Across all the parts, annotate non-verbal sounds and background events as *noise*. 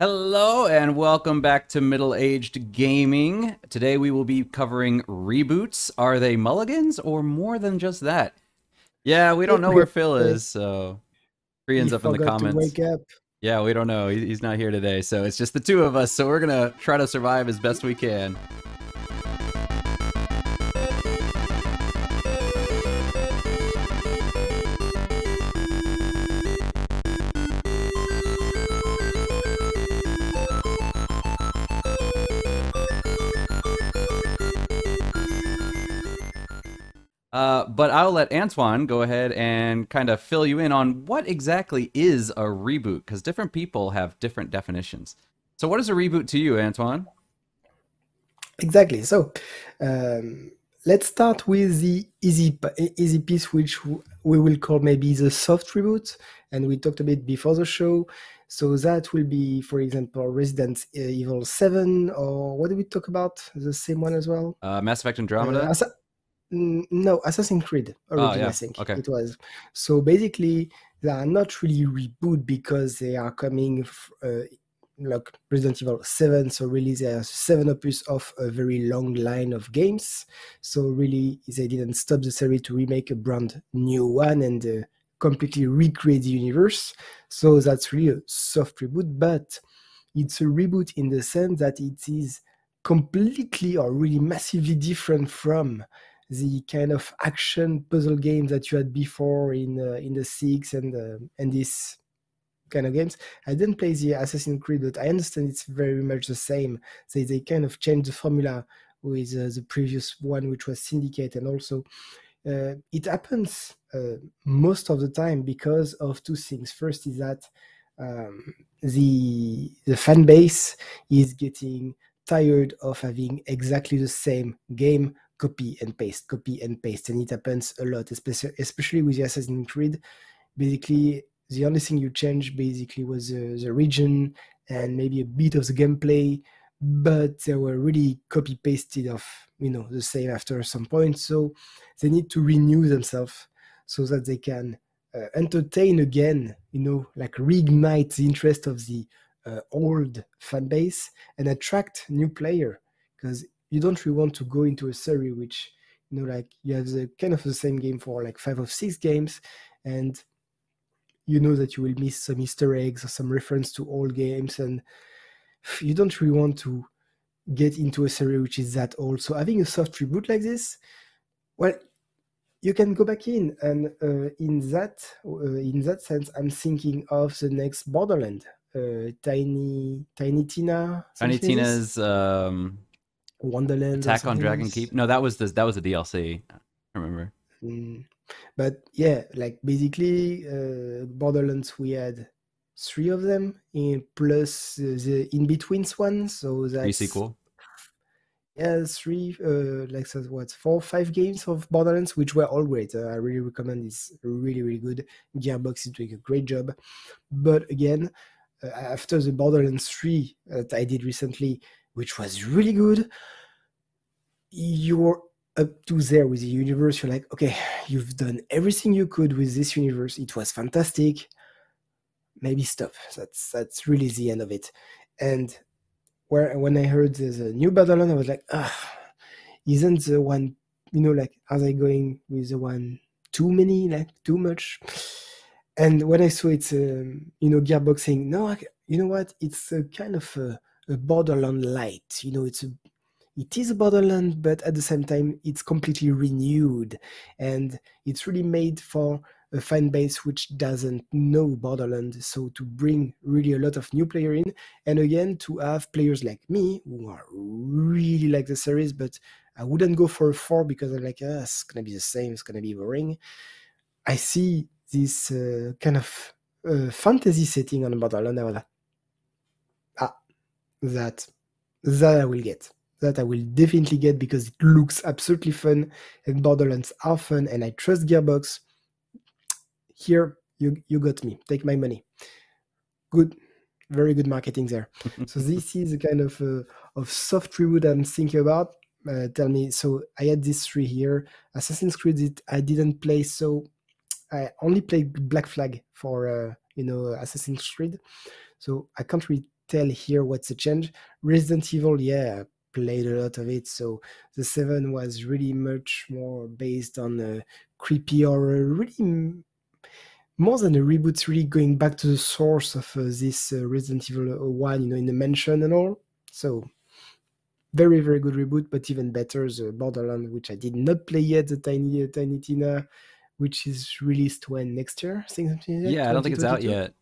Hello and welcome back to Middle Aged Gaming. Today we will be covering reboots. Are they mulligans or more than just that? Yeah, we don't know where Phil is, so free ends up in the comments. Yeah, we don't know. He's not here today, so it's just the two of us. So we're gonna try to survive as best we can. Uh, but I'll let Antoine go ahead and kind of fill you in on what exactly is a reboot, because different people have different definitions. So, what is a reboot to you, Antoine? Exactly. So, um, let's start with the easy easy piece, which we will call maybe the soft reboot, and we talked a bit before the show. So that will be, for example, Resident Evil Seven, or what did we talk about? The same one as well. Uh, Mass Effect Andromeda. Uh, no assassin's creed originally, oh, yeah. i think okay. it was so basically they are not really reboot because they are coming uh, like resident evil 7 so really there are seven opus of a very long line of games so really they didn't stop the series to remake a brand new one and uh, completely recreate the universe so that's really a soft reboot but it's a reboot in the sense that it is completely or really massively different from the kind of action puzzle game that you had before in uh, in the six and uh, and this kind of games. I didn't play the Assassin's Creed, but I understand it's very much the same. They they kind of changed the formula with uh, the previous one, which was Syndicate, and also uh, it happens uh, most of the time because of two things. First is that um, the the fan base is getting tired of having exactly the same game copy and paste, copy and paste. And it happens a lot, especially, especially with the Assassin's Creed. Basically, the only thing you change basically was uh, the region and maybe a bit of the gameplay, but they were really copy pasted of you know the same after some point. So they need to renew themselves so that they can uh, entertain again, you know, like reignite the interest of the uh, old fan base and attract new player because you don't really want to go into a series which you know like you have the kind of the same game for like five or six games and you know that you will miss some easter eggs or some reference to old games and *sighs* you don't really want to get into a series which is that old so having a soft reboot like this well you can go back in and uh, in that uh, in that sense i'm thinking of the next borderland uh, tiny tiny tina tiny tina's um Wonderland. Attack on Dragon Keep. No, that was the that was the DLC. I remember. Mm. But yeah, like basically, uh, Borderlands we had three of them in plus uh, the in betweens one. So that's three sequel. Yeah, three uh, like so what four five games of Borderlands, which were all great. Uh, I really recommend. It's really really good. Gearbox is doing a great job, but again, uh, after the Borderlands 3 uh, that I did recently, which was really good, you're up to there with the universe. You're like, okay, you've done everything you could with this universe. It was fantastic. Maybe stop. That's that's really the end of it. And where when I heard there's a new Borderlands, I was like, ah, isn't the one you know like are they going with the one too many like too much? and when I saw it's um, you know gearboxing, no, I, you know what? It's a kind of a, a Borderland light. You know, it's a, it is a Borderland, but at the same time, it's completely renewed, and it's really made for a fan base which doesn't know Borderland. So to bring really a lot of new player in, and again to have players like me who are really like the series, but I wouldn't go for a four because I'm like, ah, it's gonna be the same, it's gonna be boring. I see this uh, kind of uh, fantasy setting on Borderlands, and ah, that, that I will get. That I will definitely get because it looks absolutely fun, and Borderlands are fun, and I trust Gearbox. Here, you you got me. Take my money. Good, very good marketing there. *laughs* so this is a kind of uh, of soft reboot I'm thinking about. Uh, tell me, so I had these three here. Assassin's Creed, it, I didn't play, so I only played Black Flag for uh, you know Assassin's Creed, so I can't really tell here what's the change. Resident Evil, yeah, I played a lot of it, so the seven was really much more based on a uh, creepy horror, really more than a reboot, really going back to the source of uh, this uh, Resident Evil uh, 1, you know, in the mansion and all. So, very, very good reboot, but even better, the Borderland, which I did not play yet, the Tiny uh, Tiny Tina which is released when next year? Something like yeah, I don't think it's out yet.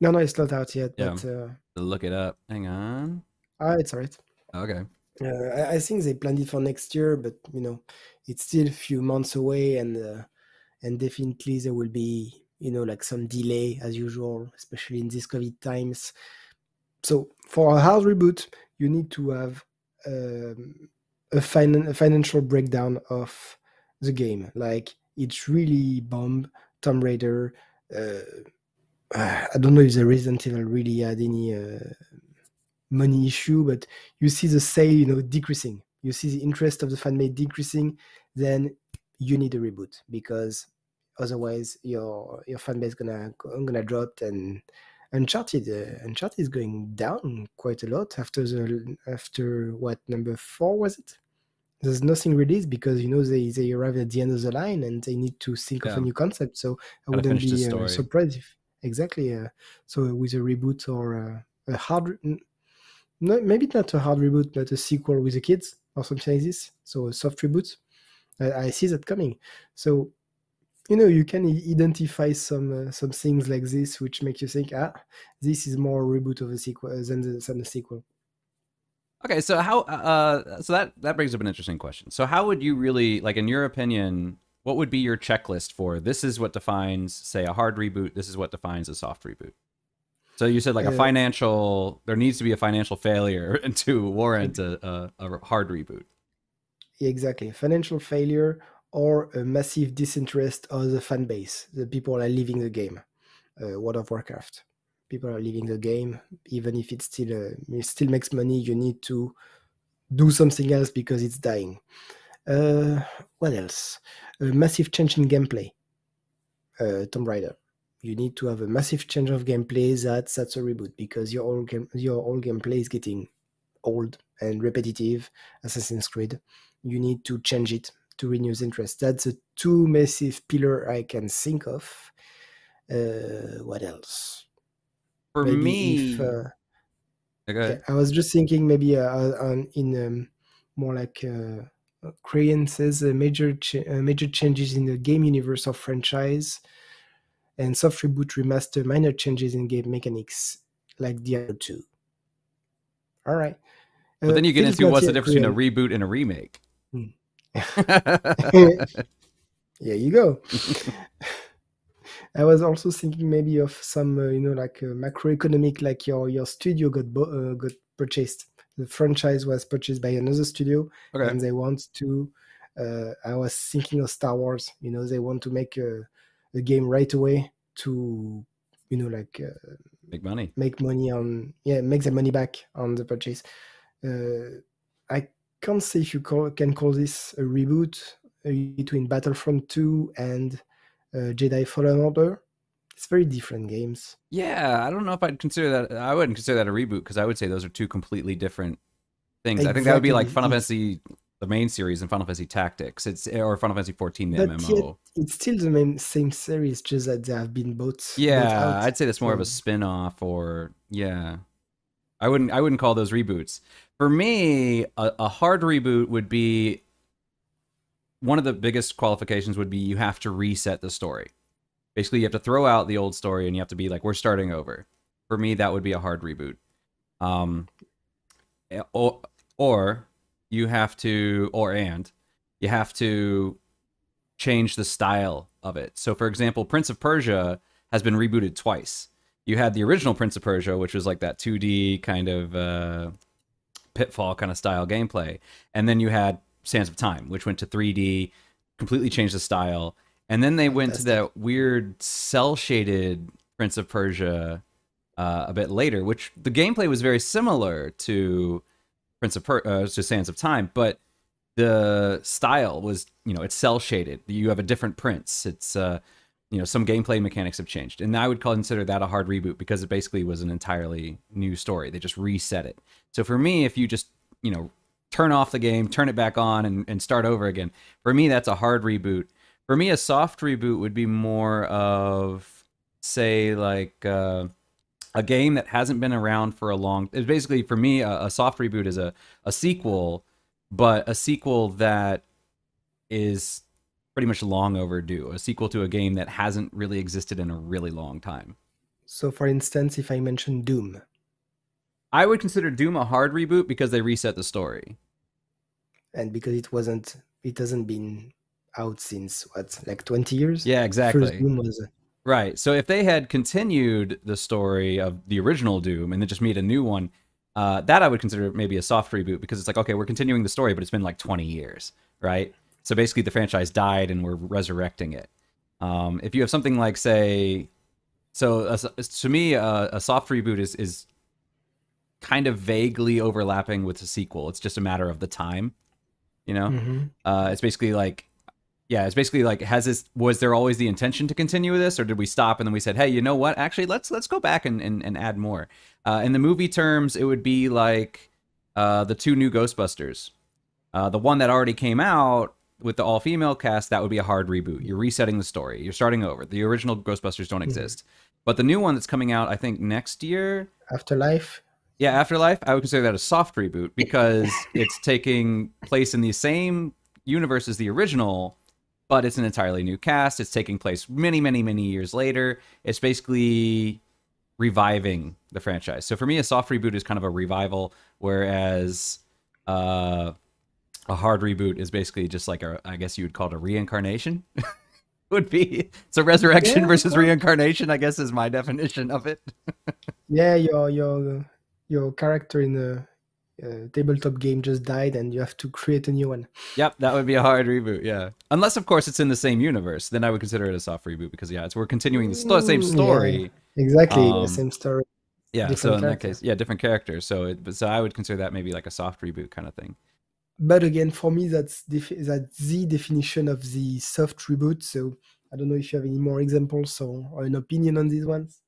No, no, it's not out yet. Yeah. But uh, look it up. Hang on. Ah, it's alright. Oh, okay. Uh, I, I, think they planned it for next year, but you know, it's still a few months away, and uh, and definitely there will be you know like some delay as usual, especially in these COVID times. So for a hard reboot, you need to have um, a, finan a financial breakdown of the game, like it's really bomb. Tomb Raider. Uh, *sighs* I don't know if the Resident Evil really had any uh, money issue, but you see the sale, you know, decreasing. You see the interest of the fan made decreasing, then you need a reboot because otherwise your your fan base gonna gonna drop and Uncharted uh, Uncharted is going down quite a lot after the after what number four was it? there's nothing released because you know they they arrive at the end of the line and they need to think yeah. of a new concept. So I wouldn't be uh, surprised if exactly uh, so with a reboot or uh, a hard no, maybe not a hard reboot but a sequel with the kids or something like this. So a soft reboot. I, I see that coming. So you know you can identify some uh, some things like this which make you think ah this is more a reboot of a sequel than the, than a sequel Okay, so how uh, uh, so that that brings up an interesting question. So how would you really like in your opinion, what would be your checklist for this is what defines say a hard reboot, this is what defines a soft reboot? So you said like a financial there needs to be a financial failure *laughs* to warrant a, a, a hard reboot. Exactly. Financial failure or a massive disinterest of the fan base, the people are leaving the game, uh, World of Warcraft people are leaving the game even if it still uh, it still makes money you need to do something else because it's dying uh, what else a massive change in gameplay uh, tomb raider you need to have a massive change of gameplay that that's a reboot because your old game, your old gameplay is getting old and repetitive assassin's creed you need to change it to renew interest that's the two massive pillar i can think of uh, what else for maybe me, if, uh, okay. I was just thinking maybe uh, uh, on, in um, more like uh, Crayon says uh, major ch- uh, major changes in the game universe of franchise, and soft reboot remaster minor changes in game mechanics like the other two. All right. But then you get into what's the difference between a reboot and a remake. Hmm. *laughs* *laughs* you go. *laughs* I was also thinking maybe of some, uh, you know, like uh, macroeconomic, like your your studio got bo- uh, got purchased. The franchise was purchased by another studio, okay. and they want to. Uh, I was thinking of Star Wars. You know, they want to make a, a game right away to, you know, like uh, make money, make money on yeah, make the money back on the purchase. I can't say if you call, can call this a reboot between Battlefront 2 and uh, Jedi Fallen Order. It's very different games. Yeah, I don't know if I'd consider that. I wouldn't consider that a reboot because I would say those are two completely different things. Exactly. I think that would be like Final Fantasy, the main series, and Final Fantasy Tactics. It's or Final Fantasy 14, the but MMO. it's still the main, same series, just that they have been both. Yeah, I'd say that's more so. of a spin off or yeah. I wouldn't. I wouldn't call those reboots. For me, a, a hard reboot would be one of the biggest qualifications would be you have to reset the story. Basically, you have to throw out the old story and you have to be like, we're starting over. For me, that would be a hard reboot. Um, eh, or, or you have to, or and you have to change the style of it. So, for example, Prince of Persia has been rebooted twice. You had the original Prince of Persia, which was like that 2D kind of uh, pitfall kind of style gameplay, and then you had Sands of Time, which went to 3D, completely changed the style. And then they went Fantastic. to that weird cell shaded Prince of Persia uh, a bit later, which the gameplay was very similar to Prince of per- uh, to Sands of Time, but the style was you know it's cell shaded. You have a different prince. It's uh, you know some gameplay mechanics have changed, and I would consider that a hard reboot because it basically was an entirely new story. They just reset it. So for me, if you just you know turn off the game, turn it back on, and, and start over again. For me, that's a hard reboot. For me, a soft reboot would be more of, say, like uh, a game that hasn't been around for a long. It's basically for me a, a soft reboot is a a sequel, but a sequel that is pretty much long overdue. A sequel to a game that hasn't really existed in a really long time. So, for instance, if I mention Doom, I would consider Doom a hard reboot because they reset the story, and because it wasn't, it hasn't been out since what, like twenty years? Yeah, exactly. Was... right. So if they had continued the story of the original Doom and then just made a new one, uh, that I would consider maybe a soft reboot because it's like okay, we're continuing the story, but it's been like twenty years, right? So basically, the franchise died, and we're resurrecting it. Um, if you have something like say so uh, to me uh, a soft reboot is is kind of vaguely overlapping with the sequel. It's just a matter of the time, you know. Mm-hmm. Uh, it's basically like, yeah, it's basically like, has this was there always the intention to continue this, or did we stop and then we said, hey, you know what? Actually, let's let's go back and and, and add more. Uh, in the movie terms, it would be like uh, the two new Ghostbusters, uh, the one that already came out with the all female cast. That would be a hard reboot. You're resetting the story. You're starting over. The original Ghostbusters don't mm-hmm. exist. Mm-hmm. But the new one that's coming out, I think next year, Afterlife. Yeah, Afterlife, I would consider that a soft reboot because it's taking place in the same universe as the original, but it's an entirely new cast. It's taking place many, many, many years later. It's basically reviving the franchise. So for me, a soft reboot is kind of a revival, whereas uh, a hard reboot is basically just like a, I guess you would call it a reincarnation. *laughs* would be it's a resurrection yeah, versus reincarnation. I guess is my definition of it. *laughs* yeah, you your your character in a, a tabletop game just died and you have to create a new one. Yep, that would be a hard reboot. Yeah, unless of course it's in the same universe, then I would consider it a soft reboot because yeah, it's we're continuing the same mm, story. Yeah, exactly, um, the same story. Yeah, so in characters. that case, yeah, different characters. So it, so I would consider that maybe like a soft reboot kind of thing. But again, for me, that's that's the definition of the soft reboot. So I don't know if you have any more examples or, or an opinion on these ones.